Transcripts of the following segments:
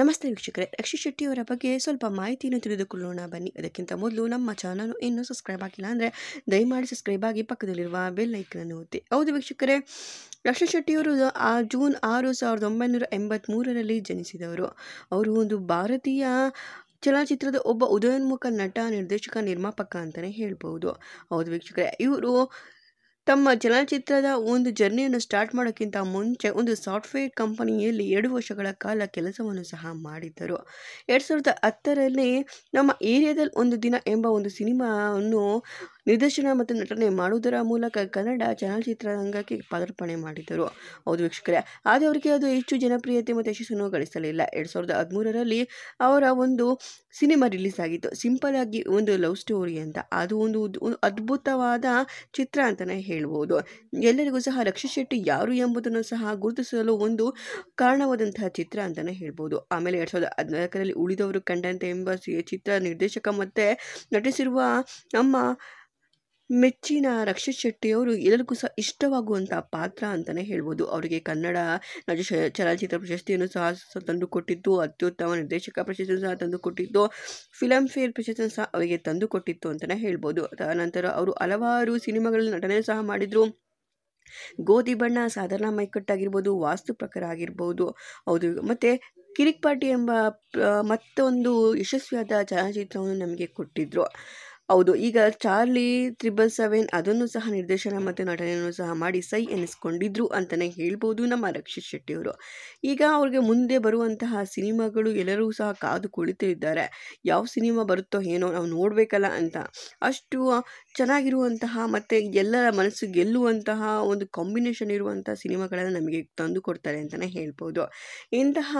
ನಮಸ್ತೆ ವೀಕ್ಷಕರೇ ರಕ್ಷಿ ಶೆಟ್ಟಿಯವರ ಬಗ್ಗೆ ಸ್ವಲ್ಪ ಮಾಹಿತಿಯನ್ನು ತಿಳಿದುಕೊಳ್ಳೋಣ ಬನ್ನಿ ಅದಕ್ಕಿಂತ ಮೊದಲು ನಮ್ಮ ಚಾನಲ್ ಇನ್ನೂ ಸಬ್ಸ್ಕ್ರೈಬ್ ಆಗಿಲ್ಲ ಅಂದರೆ ದಯಮಾಡಿ ಸಬ್ಸ್ಕ್ರೈಬ್ ಆಗಿ ಪಕ್ಕದಲ್ಲಿರುವ ಬೆಲ್ ಅನ್ನು ಒತ್ತಿ ಹೌದು ವೀಕ್ಷಕರೇ ರಕ್ಷಿ ಶೆಟ್ಟಿಯವರು ಜೂನ್ ಆರು ಸಾವಿರದ ಒಂಬೈನೂರ ಎಂಬತ್ತ್ಮೂರರಲ್ಲಿ ಜನಿಸಿದವರು ಅವರು ಒಂದು ಭಾರತೀಯ ಚಲನಚಿತ್ರದ ಒಬ್ಬ ಉದಯೋನ್ಮುಖ ನಟ ನಿರ್ದೇಶಕ ನಿರ್ಮಾಪಕ ಅಂತಲೇ ಹೇಳ್ಬೋದು ಹೌದು ವೀಕ್ಷಕರೇ ಇವರು ತಮ್ಮ ಚಲನಚಿತ್ರದ ಒಂದು ಜರ್ನಿಯನ್ನು ಸ್ಟಾರ್ಟ್ ಮಾಡೋಕ್ಕಿಂತ ಮುಂಚೆ ಒಂದು ಸಾಫ್ಟ್ವೇರ್ ಕಂಪನಿಯಲ್ಲಿ ಎರಡು ವರ್ಷಗಳ ಕಾಲ ಕೆಲಸವನ್ನು ಸಹ ಮಾಡಿದ್ದರು ಎರಡು ಸಾವಿರದ ಹತ್ತರಲ್ಲಿ ನಮ್ಮ ಏರಿಯಾದಲ್ಲಿ ಒಂದು ದಿನ ಎಂಬ ಒಂದು ಸಿನಿಮಾವನ್ನು ನಿರ್ದೇಶನ ಮತ್ತು ನಟನೆ ಮಾಡುವುದರ ಮೂಲಕ ಕನ್ನಡ ಚಲನಚಿತ್ರರಂಗಕ್ಕೆ ಪಾದಾರ್ಪಣೆ ಮಾಡಿದರು ಹೌದು ವೀಕ್ಷಕರೇ ಆದರೆ ಅವರಿಗೆ ಅದು ಹೆಚ್ಚು ಜನಪ್ರಿಯತೆ ಮತ್ತು ಯಶಸ್ಸನ್ನು ಗಳಿಸಲಿಲ್ಲ ಎರಡು ಸಾವಿರದ ಹದಿಮೂರರಲ್ಲಿ ಅವರ ಒಂದು ಸಿನಿಮಾ ರಿಲೀಸ್ ಆಗಿತ್ತು ಸಿಂಪಲ್ ಆಗಿ ಒಂದು ಲವ್ ಸ್ಟೋರಿ ಅಂತ ಅದು ಒಂದು ಅದ್ಭುತವಾದ ಚಿತ್ರ ಅಂತಲೇ ಹೇಳ್ಬೋದು ಎಲ್ಲರಿಗೂ ಸಹ ರಕ್ಷಿತ್ ಶೆಟ್ಟಿ ಯಾರು ಎಂಬುದನ್ನು ಸಹ ಗುರುತಿಸಲು ಒಂದು ಕಾರಣವಾದಂತಹ ಚಿತ್ರ ಅಂತಲೇ ಹೇಳ್ಬೋದು ಆಮೇಲೆ ಎರಡು ಸಾವಿರದ ಹದಿನಾಲ್ಕರಲ್ಲಿ ಉಳಿದವರು ಕಂಡಂತೆ ಎಂಬ ಚಿತ್ರ ನಿರ್ದೇಶಕ ಮತ್ತು ನಟಿಸಿರುವ ನಮ್ಮ ಮೆಚ್ಚಿನ ರಕ್ಷಿತ್ ಶೆಟ್ಟಿಯವರು ಎಲ್ಲರಿಗೂ ಸಹ ಇಷ್ಟವಾಗುವಂಥ ಪಾತ್ರ ಅಂತಲೇ ಹೇಳ್ಬೋದು ಅವರಿಗೆ ಕನ್ನಡ ರಾಜ್ಯ ಚಲನಚಿತ್ರ ಪ್ರಶಸ್ತಿಯನ್ನು ಸಹ ತಂದು ಕೊಟ್ಟಿದ್ದು ಅತ್ಯುತ್ತಮ ನಿರ್ದೇಶಕ ಪ್ರಶಸ್ತಿಯನ್ನು ಸಹ ತಂದು ಕೊಟ್ಟಿದ್ದು ಫಿಲಮ್ ಫೇರ್ ಪ್ರಶಸ್ತಿಯನ್ನು ಸಹ ಅವರಿಗೆ ತಂದು ಕೊಟ್ಟಿತ್ತು ಅಂತಲೇ ಹೇಳ್ಬೋದು ನಂತರ ಅವರು ಹಲವಾರು ಸಿನಿಮಾಗಳಲ್ಲಿ ನಟನೆ ಸಹ ಮಾಡಿದರು ಗೋಧಿ ಬಣ್ಣ ಸಾಧಾರಣ ಮೈಕಟ್ಟಾಗಿರ್ಬೋದು ವಾಸ್ತು ಪ್ರಕಾರ ಆಗಿರ್ಬೋದು ಹೌದು ಮತ್ತು ಕಿರಿಕ್ ಪಾರ್ಟಿ ಎಂಬ ಮತ್ತೊಂದು ಯಶಸ್ವಿಯಾದ ಚಲನಚಿತ್ರವನ್ನು ನಮಗೆ ಕೊಟ್ಟಿದ್ದರು ಹೌದು ಈಗ ಚಾರ್ಲಿ ತ್ರಿಬಲ್ ಸೆವೆನ್ ಅದನ್ನು ಸಹ ನಿರ್ದೇಶನ ಮತ್ತು ನಟನೆಯನ್ನು ಸಹ ಮಾಡಿ ಸೈ ಎನಿಸ್ಕೊಂಡಿದ್ರು ಅಂತಲೇ ಹೇಳ್ಬೋದು ನಮ್ಮ ರಕ್ಷಿತ್ ಶೆಟ್ಟಿಯವರು ಈಗ ಅವ್ರಿಗೆ ಮುಂದೆ ಬರುವಂತಹ ಸಿನಿಮಾಗಳು ಎಲ್ಲರೂ ಸಹ ಕಾದು ಕುಳಿತಿದ್ದಾರೆ ಯಾವ ಸಿನಿಮಾ ಬರುತ್ತೋ ಏನೋ ನಾವು ನೋಡಬೇಕಲ್ಲ ಅಂತ ಅಷ್ಟು ಚೆನ್ನಾಗಿರುವಂತಹ ಮತ್ತು ಎಲ್ಲರ ಮನಸ್ಸು ಗೆಲ್ಲುವಂತಹ ಒಂದು ಕಾಂಬಿನೇಷನ್ ಇರುವಂಥ ಸಿನಿಮಾಗಳನ್ನು ನಮಗೆ ತಂದು ಕೊಡ್ತಾರೆ ಅಂತಲೇ ಹೇಳ್ಬೋದು ಇಂತಹ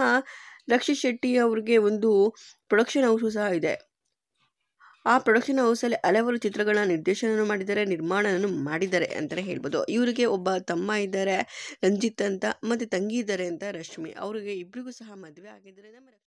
ರಕ್ಷಿತ್ ಶೆಟ್ಟಿ ಅವ್ರಿಗೆ ಒಂದು ಪ್ರೊಡಕ್ಷನ್ ಹೌಸು ಸಹ ಇದೆ ಆ ಪ್ರೊಡಕ್ಷನ್ ಹೌಸಲ್ಲಿ ಹಲವಾರು ಚಿತ್ರಗಳ ನಿರ್ದೇಶನ ಮಾಡಿದ್ದಾರೆ ನಿರ್ಮಾಣವನ್ನು ಮಾಡಿದ್ದಾರೆ ಅಂತಲೇ ಹೇಳ್ಬೋದು ಇವರಿಗೆ ಒಬ್ಬ ತಮ್ಮ ಇದ್ದಾರೆ ರಂಜಿತ್ ಅಂತ ಮತ್ತು ತಂಗಿ ಇದ್ದಾರೆ ಅಂತ ರಶ್ಮಿ ಅವರಿಗೆ ಇಬ್ಬರಿಗೂ ಸಹ ಮದುವೆ ಆಗಿದ್ರೆ ನಮ್ಮ